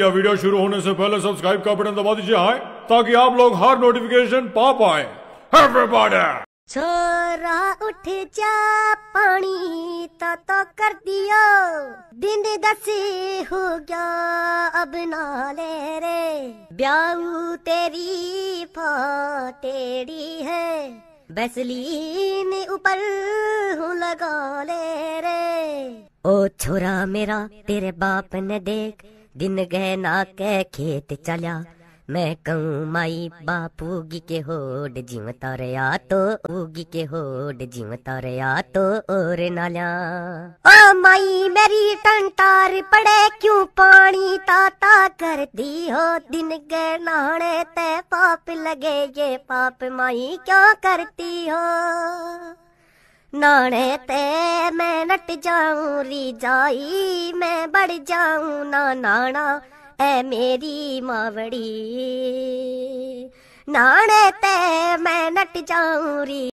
यह वीडियो शुरू होने से पहले सब्सक्राइब का बटन दबा दीजिए हाय ताकि आप लोग हर नोटिफिकेशन पा पाए एवरीबॉडी छोरा उठ जा पानी तो तो कर दियो दिन दसी हो गया अब ना ले रे ब्याऊ तेरी फटेड़ी है बसलीन ऊपर हूँ लगा ले रे ओ छोरा मेरा तेरे बाप ने देख दिन गए ना के खेत चलिया मैं कहूँ माई बापूगी के होड जीव तरया तो उगी के होड जीव तरया तो और नालिया ओ माई मेरी टंटार पड़े क्यों पानी ताता कर दी हो दिन गए नहाने ते पाप लगे ये पाप माई क्यों करती हो नहाने ते मैं ਕੱਟ ਜਾਉਂ ਰੀ ਜਾਈ ਮੈਂ ਬੜ ਜਾਉ ਨਾ ਨਾਣਾ ਐ ਮੇਰੀ ਮਾਵੜੀ ਨਾਣੇ ਤੇ ਮੈਂ ਨਟ ਜਾਉਂ ਰੀ